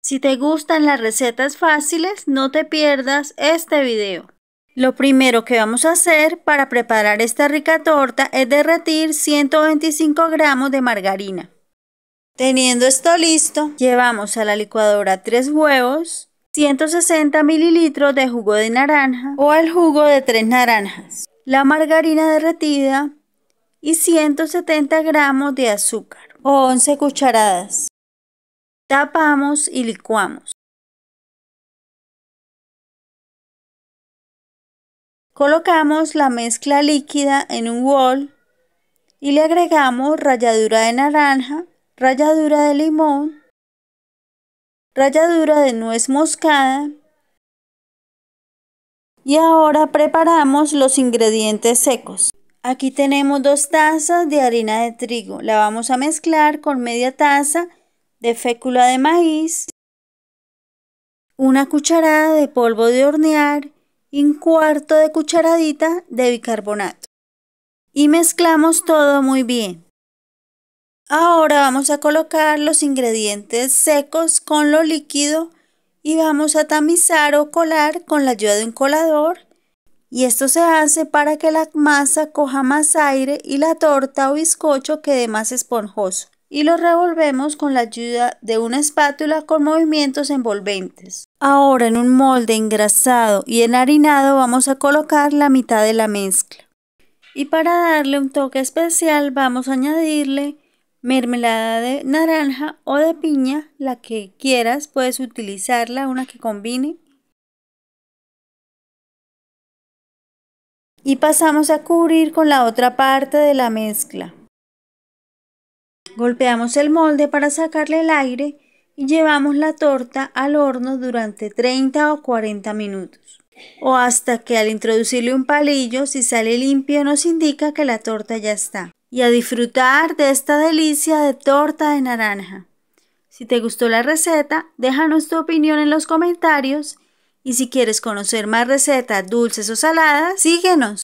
Si te gustan las recetas fáciles, no te pierdas este video. Lo primero que vamos a hacer para preparar esta rica torta es derretir 125 gramos de margarina. Teniendo esto listo, llevamos a la licuadora 3 huevos, 160 mililitros de jugo de naranja o al jugo de 3 naranjas, la margarina derretida y 170 gramos de azúcar o 11 cucharadas. Tapamos y licuamos. Colocamos la mezcla líquida en un bol y le agregamos ralladura de naranja, ralladura de limón, ralladura de nuez moscada. Y ahora preparamos los ingredientes secos. Aquí tenemos dos tazas de harina de trigo. La vamos a mezclar con media taza de fécula de maíz, una cucharada de polvo de hornear y un cuarto de cucharadita de bicarbonato. Y mezclamos todo muy bien. Ahora vamos a colocar los ingredientes secos con lo líquido y vamos a tamizar o colar con la ayuda de un colador. Y esto se hace para que la masa coja más aire y la torta o bizcocho quede más esponjoso y lo revolvemos con la ayuda de una espátula con movimientos envolventes. Ahora en un molde engrasado y enharinado vamos a colocar la mitad de la mezcla. Y para darle un toque especial vamos a añadirle mermelada de naranja o de piña, la que quieras, puedes utilizarla, una que combine. Y pasamos a cubrir con la otra parte de la mezcla. Golpeamos el molde para sacarle el aire y llevamos la torta al horno durante 30 o 40 minutos o hasta que al introducirle un palillo, si sale limpio, nos indica que la torta ya está. Y a disfrutar de esta delicia de torta de naranja. Si te gustó la receta, déjanos tu opinión en los comentarios y si quieres conocer más recetas dulces o saladas, síguenos.